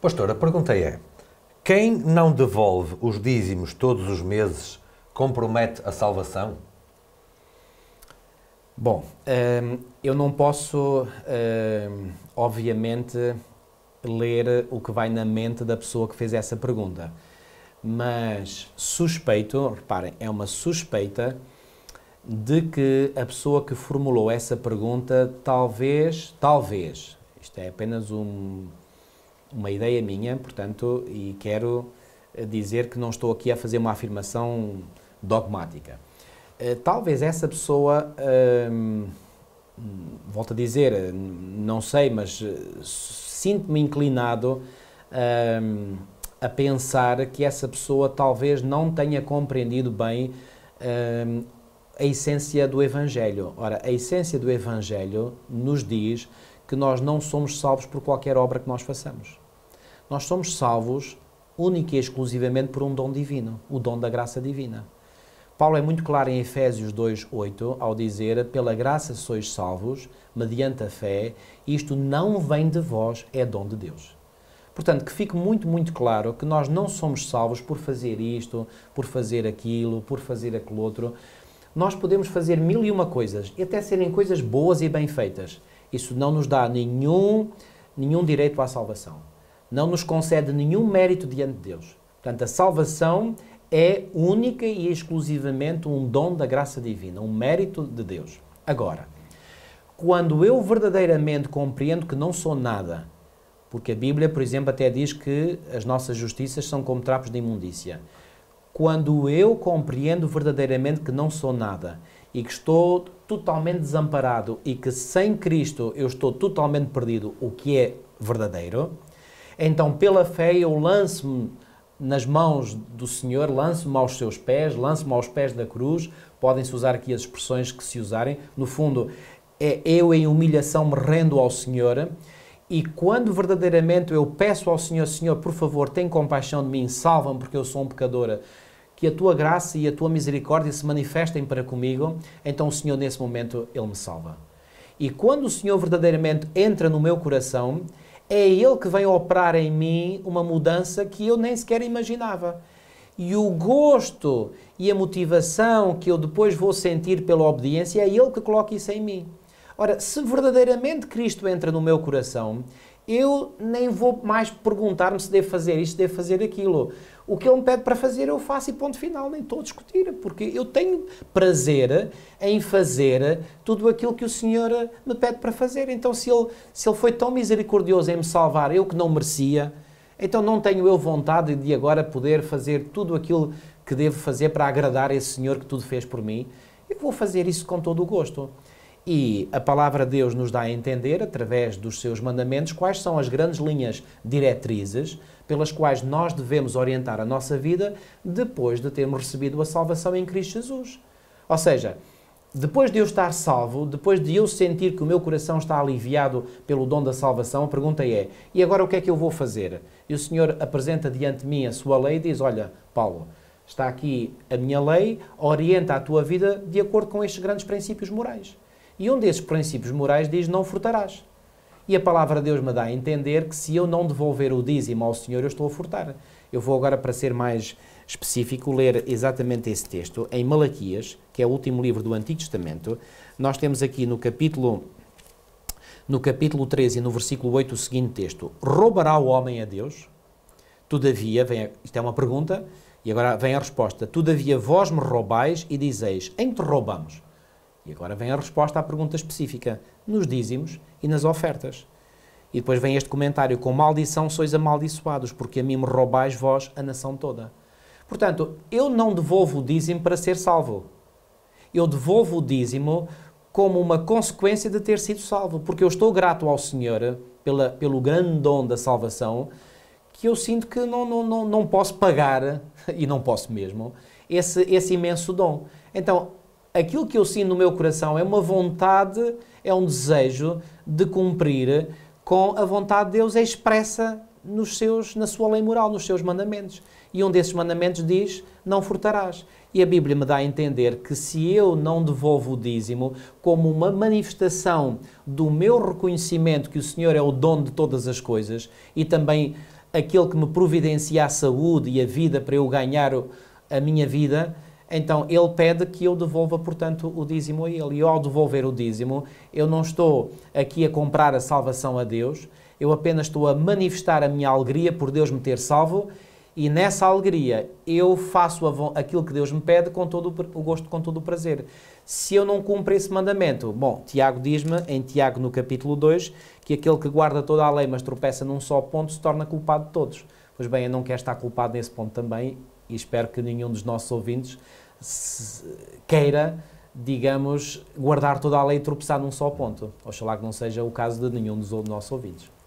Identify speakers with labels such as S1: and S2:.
S1: Pastor, a pergunta é: quem não devolve os dízimos todos os meses compromete a salvação? Bom, ehm, eu não posso, ehm, obviamente, ler o que vai na mente da pessoa que fez essa pergunta. Mas suspeito, reparem, é uma suspeita de que a pessoa que formulou essa pergunta talvez, talvez, isto é apenas um, uma ideia minha, portanto, e quero eh, dizer que não estou aqui a fazer uma afirmação dogmática. Eh, talvez essa pessoa, hum, volto a dizer, eh, não sei, mas sinto-me inclinado hum, a pensar que essa pessoa talvez não tenha compreendido bem hum, a essência do Evangelho. Ora, a essência do Evangelho nos diz que nós não somos salvos por qualquer obra que nós façamos. Nós somos salvos única e exclusivamente por um dom divino, o dom da graça divina. Paulo é muito claro em Efésios 2:8 ao dizer: "Pela graça sois salvos, mediante a fé, isto não vem de vós, é dom de Deus". Portanto, que fique muito, muito claro que nós não somos salvos por fazer isto, por fazer aquilo, por fazer aquilo outro. Nós podemos fazer mil e uma coisas, e até serem coisas boas e bem feitas. Isso não nos dá nenhum, nenhum direito à salvação não nos concede nenhum mérito diante de Deus. Portanto, a salvação é única e exclusivamente um dom da graça divina, um mérito de Deus. Agora, quando eu verdadeiramente compreendo que não sou nada, porque a Bíblia, por exemplo, até diz que as nossas justiças são como trapos de imundícia. Quando eu compreendo verdadeiramente que não sou nada e que estou totalmente desamparado e que sem Cristo eu estou totalmente perdido, o que é verdadeiro, então, pela fé, eu lanço-me nas mãos do Senhor, lanço-me aos seus pés, lanço-me aos pés da cruz. Podem-se usar aqui as expressões que se usarem. No fundo, é eu em humilhação me rendo ao Senhor. E quando verdadeiramente eu peço ao Senhor, Senhor, por favor, tem compaixão de mim, salva-me porque eu sou um pecadora, que a tua graça e a tua misericórdia se manifestem para comigo, então o Senhor, nesse momento, ele me salva. E quando o Senhor verdadeiramente entra no meu coração, é Ele que vem operar em mim uma mudança que eu nem sequer imaginava. E o gosto e a motivação que eu depois vou sentir pela obediência é Ele que coloca isso em mim. Ora, se verdadeiramente Cristo entra no meu coração, eu nem vou mais perguntar-me se devo fazer isto, devo fazer aquilo. O que ele me pede para fazer, eu faço e ponto final, nem estou a discutir, porque eu tenho prazer em fazer tudo aquilo que o Senhor me pede para fazer. Então, se ele, se ele foi tão misericordioso em me salvar, eu que não merecia, então não tenho eu vontade de agora poder fazer tudo aquilo que devo fazer para agradar esse Senhor que tudo fez por mim. Eu vou fazer isso com todo o gosto. E a palavra de Deus nos dá a entender, através dos seus mandamentos, quais são as grandes linhas diretrizes pelas quais nós devemos orientar a nossa vida depois de termos recebido a salvação em Cristo Jesus. Ou seja, depois de eu estar salvo, depois de eu sentir que o meu coração está aliviado pelo dom da salvação, a pergunta é: e agora o que é que eu vou fazer? E o Senhor apresenta diante de mim a sua lei e diz: Olha, Paulo, está aqui a minha lei, orienta a tua vida de acordo com estes grandes princípios morais. E um desses princípios morais diz: Não furtarás. E a palavra de Deus me dá a entender que se eu não devolver o dízimo ao Senhor, eu estou a furtar. Eu vou agora, para ser mais específico, ler exatamente esse texto em Malaquias, que é o último livro do Antigo Testamento. Nós temos aqui no capítulo no capítulo 13, no versículo 8, o seguinte texto: Roubará o homem a Deus? Todavia, vem a, isto é uma pergunta, e agora vem a resposta: Todavia vós me roubais e dizeis: Em que te roubamos? E agora vem a resposta à pergunta específica: nos dízimos e nas ofertas. E depois vem este comentário: com maldição sois amaldiçoados, porque a mim me roubais vós a nação toda. Portanto, eu não devolvo o dízimo para ser salvo. Eu devolvo o dízimo como uma consequência de ter sido salvo, porque eu estou grato ao Senhor pela, pelo grande dom da salvação, que eu sinto que não, não, não, não posso pagar, e não posso mesmo, esse, esse imenso dom. Então, aquilo que eu sinto no meu coração é uma vontade, é um desejo de cumprir com a vontade de Deus é expressa nos seus, na sua lei moral, nos seus mandamentos. E um desses mandamentos diz: Não furtarás. E a Bíblia me dá a entender que se eu não devolvo o dízimo como uma manifestação do meu reconhecimento que o Senhor é o dono de todas as coisas e também aquele que me providencia a saúde e a vida para eu ganhar a minha vida, então ele pede que eu devolva, portanto, o dízimo a ele. E eu, ao devolver o dízimo, eu não estou aqui a comprar a salvação a Deus, eu apenas estou a manifestar a minha alegria por Deus me ter salvo e nessa alegria eu faço aquilo que Deus me pede com todo o gosto, com todo o prazer. Se eu não cumpro esse mandamento, bom, Tiago diz-me, em Tiago no capítulo 2, que aquele que guarda toda a lei, mas tropeça num só ponto, se torna culpado de todos. Pois bem, eu não quero estar culpado nesse ponto também e espero que nenhum dos nossos ouvintes queira, digamos, guardar toda a lei e tropeçar num só ponto. Oxalá que não seja o caso de nenhum dos nossos ouvintes.